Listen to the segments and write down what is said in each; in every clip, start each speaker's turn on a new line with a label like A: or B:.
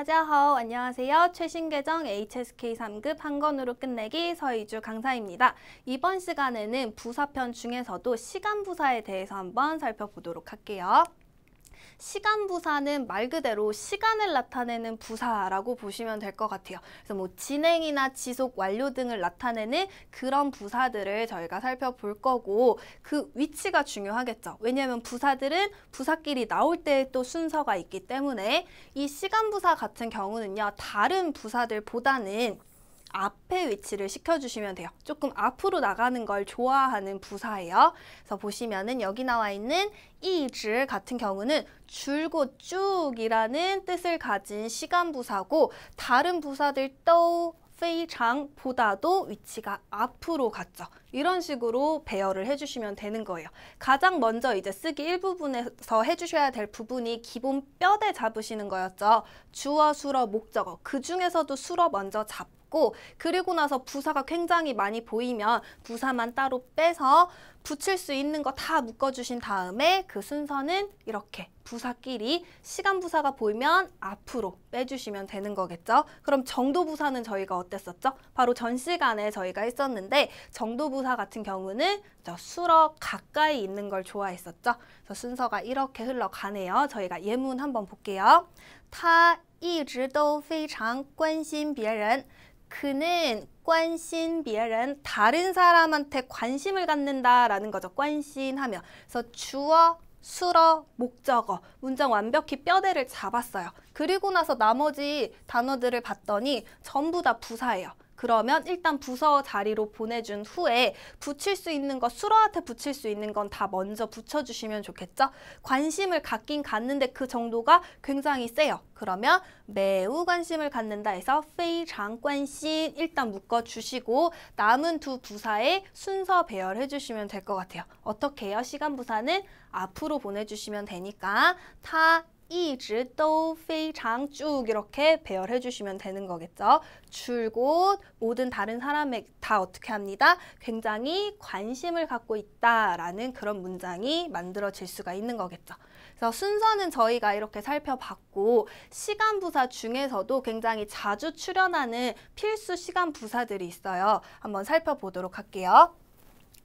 A: 大家好, 안녕하세요. 최신 개정 HSK 3급 한 권으로 끝내기 서이주 강사입니다. 이번 시간에는 부사편 중에서도 시간 부사에 대해서 한번 살펴보도록 할게요. 시간 부사는 말 그대로 시간을 나타내는 부사라고 보시면 될 것 같아요. 그래서 뭐 진행이나 지속 완료 등을 나타내는 그런 부사들을 저희가 살펴볼 거고 그 위치가 중요하겠죠. 왜냐하면 부사들은 부사끼리 나올 때 또 순서가 있기 때문에 이 시간 부사 같은 경우는요. 다른 부사들보다는 앞에 위치를 시켜주시면 돼요. 조금 앞으로 나가는 걸 좋아하는 부사예요. 그래서 보시면은 여기 나와 있는 이즈 같은 경우는 줄고 쭉이라는 뜻을 가진 시간 부사고 다른 부사들 또 페이장보다도 위치가 앞으로 갔죠. 이런 식으로 배열을 해주시면 되는 거예요. 가장 먼저 이제 쓰기 일부분에서 해주셔야 될 부분이 기본 뼈대 잡으시는 거였죠. 주어, 수러, 목적어. 그 중에서도 수러 먼저 잡고 같고 그리고 나서 부사가 굉장히 많이 보이면 부사만 따로 빼서 붙일 수 있는 거 다 묶어주신 다음에 그 순서는 이렇게 부사끼리 시간 부사가 보이면 앞으로 빼주시면 되는 거겠죠. 그럼 정도 부사는 저희가 어땠었죠? 바로 전 시간에 저희가 했었는데 정도 부사 같은 경우는 수러 가까이 있는 걸 좋아했었죠. 그래서 순서가 이렇게 흘러가네요. 저희가 예문 한번 볼게요. 타 이즈도 非常关心别人 그는 관심 비에는 다른 사람한테 관심을 갖는다라는 거죠. 관심하며. 그래서 주어, 수어, 목적어 문장 완벽히 뼈대를 잡았어요. 그리고 나서 나머지 단어들을 봤더니 전부 다 부사예요. 그러면 일단 부서 자리로 보내준 후에 붙일 수 있는 거 수로한테 붙일 수 있는 건 다 먼저 붙여주시면 좋겠죠? 관심을 갖긴 갖는데 그 정도가 굉장히 세요. 그러면 매우 관심을 갖는다 해서 非常关心 일단 묶어주시고 남은 두 부사의 순서 배열해 주시면 될 것 같아요. 어떻게 해요? 시간 부사는 앞으로 보내주시면 되니까 타 이즈또 페이장 쭉 이렇게 배열해 주시면 되는 거겠죠. 줄곧 모든 다른 사람에 다 어떻게 합니다? 굉장히 관심을 갖고 있다라는 그런 문장이 만들어질 수가 있는 거겠죠. 그래서 순서는 저희가 이렇게 살펴봤고 시간 부사 중에서도 굉장히 자주 출연하는 필수 시간 부사들이 있어요. 한번 살펴보도록 할게요.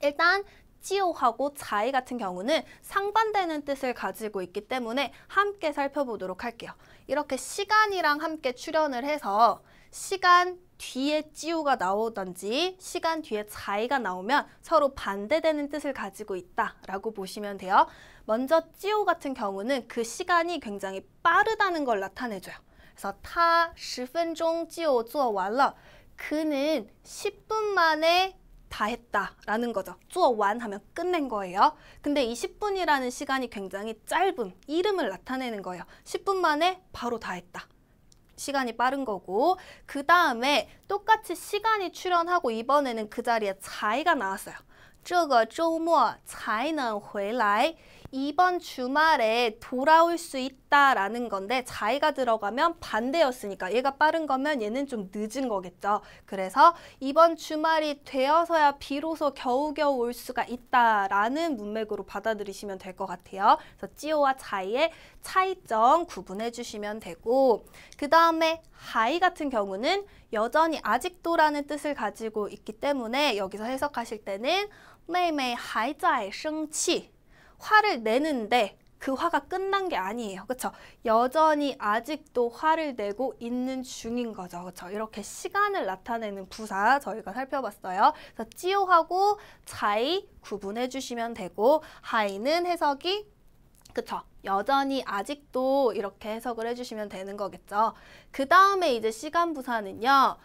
A: 일단 찌오하고 자이 같은 경우는 상반되는 뜻을 가지고 있기 때문에 함께 살펴보도록 할게요. 이렇게 시간이랑 함께 출연을 해서 시간 뒤에 찌우가 나오던지 시간 뒤에 자이가 나오면 서로 반대되는 뜻을 가지고 있다라고 보시면 돼요. 먼저 찌우 같은 경우는 그 시간이 굉장히 빠르다는 걸 나타내줘요. 그래서 타 10분 종 찌우 做完了. 그는 10분 만에 다 했다라는 거죠. 做完 하면 끝낸 거예요. 근데 이 10분이라는 시간이 굉장히 짧음, 이름을 나타내는 거예요. 10분 만에 바로 다 했다. 시간이 빠른 거고 그 다음에 똑같이 시간이 출연하고 이번에는 그 자리에 자이가 나왔어요. 这个周末才能回来 이번 주말에 돌아올 수 있다라는 건데 자이가 들어가면 반대였으니까 얘가 빠른 거면 얘는 좀 늦은 거겠죠. 그래서 이번 주말이 되어서야 비로소 겨우겨우 올 수가 있다라는 문맥으로 받아들이시면 될 것 같아요. 그래서 찌오와 자이의 차이점 구분해 주시면 되고 그 다음에 하이 같은 경우는 여전히 아직도라는 뜻을 가지고 있기 때문에 여기서 해석하실 때는 매매 하妹자在生치 화를 내는데 그 화가 끝난 게 아니에요. 그렇죠? 여전히 아직도 화를 내고 있는 중인 거죠. 그렇죠? 이렇게 시간을 나타내는 부사 저희가 살펴봤어요. 그래서 찌오하고 차이 구분해 주시면 되고 하이는 해석이 그쵸? 여전히 아직도 이렇게 해석을 해주시면 되는 거겠죠. 그 다음에 이제 시간 부사는요.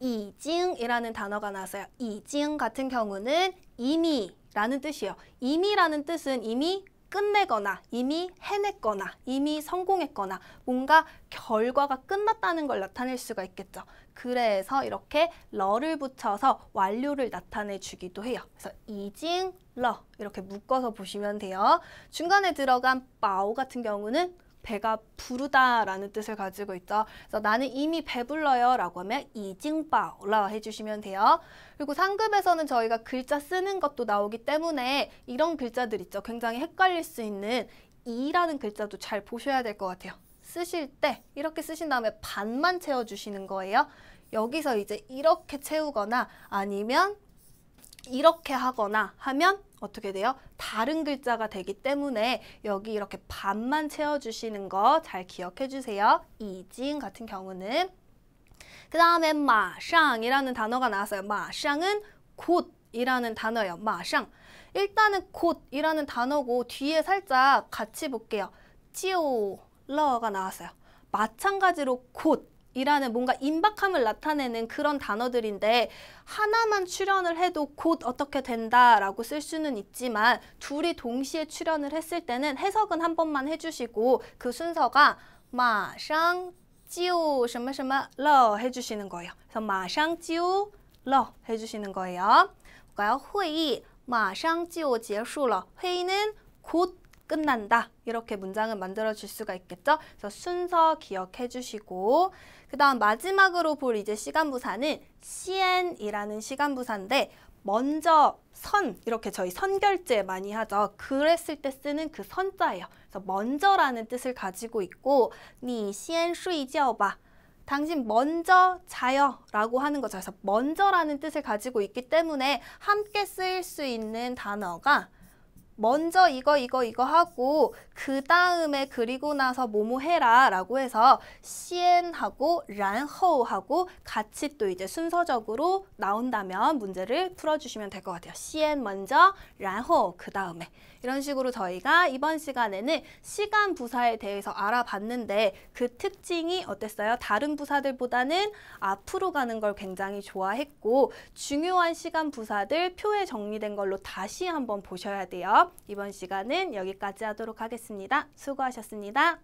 A: 이징이라는 단어가 나왔어요. 이징 같은 경우는 이미 라는 뜻이에요. 이미라는 뜻은 이미 끝내거나 이미 해냈거나 이미 성공했거나 뭔가 결과가 끝났다는 걸 나타낼 수가 있겠죠. 그래서 이렇게 러를 붙여서 완료를 나타내 주기도 해요. 그래서 이징 러 이렇게 묶어서 보시면 돼요. 중간에 들어간 바오 같은 경우는 배가 부르다라는 뜻을 가지고 있죠. 그래서 나는 이미 배불러요라고 하면 이징바 올라와 해주시면 돼요. 그리고 상급에서는 저희가 글자 쓰는 것도 나오기 때문에 이런 글자들 있죠. 굉장히 헷갈릴 수 있는 이라는 글자도 잘 보셔야 될 것 같아요. 쓰실 때 이렇게 쓰신 다음에 반만 채워주시는 거예요. 여기서 이제 이렇게 채우거나 아니면 이렇게 하거나 하면 어떻게 돼요? 다른 글자가 되기 때문에 여기 이렇게 반만 채워주시는 거 잘 기억해 주세요. 이징 같은 경우는 그 다음에 마샹이라는 단어가 나왔어요. 마샹은 곧이라는 단어예요. 마샹 일단은 곧이라는 단어고 뒤에 살짝 같이 볼게요. 치오러가 나왔어요. 마찬가지로 곧 이라는 뭔가 임박함을 나타내는 그런 단어들인데 하나만 출연을 해도 곧 어떻게 된다라고 쓸 수는 있지만 둘이 동시에 출연을 했을 때는 해석은 한 번만 해주시고 그 순서가 마상 찌우 什么什么러 해주시는 거예요. 그래서 마상 찌우 러 해주시는 거예요. 그니까요 회의 마상 찌우 结束了. 회의는 곧 끝난다 이렇게 문장을만들어줄 수가 있겠죠. 그래서 순서 기억해 주시고 그 다음 마지막으로 볼 이제 시간부사는 CN이라는 시간부사인데 먼저 선 이렇게 저희 선결제 많이 하죠. 그랬을 때 쓰는 그 선자예요. 그래서 먼저라는 뜻을 가지고 있고 니先睡觉吧 당신 먼저 자요 라고 하는 거죠. 그래서 먼저라는 뜻을 가지고 있기 때문에 함께 쓰일 수 있는 단어가 먼저 이거 이거 이거 하고 그 다음에 그리고 나서 뭐뭐 해라 라고 해서 시엔하고 란허우하고 같이 또 이제 순서적으로 나온다면 문제를 풀어주시면 될 것 같아요. 시엔 먼저 란허우 그 다음에 이런 식으로 저희가 이번 시간에는 시간 부사에 대해서 알아봤는데 그 특징이 어땠어요? 다른 부사들보다는 앞으로 가는 걸 굉장히 좋아했고 중요한 시간 부사들 표에 정리된 걸로 다시 한번 보셔야 돼요. 이번 시간은 여기까지 하도록 하겠습니다. 수고하셨습니다.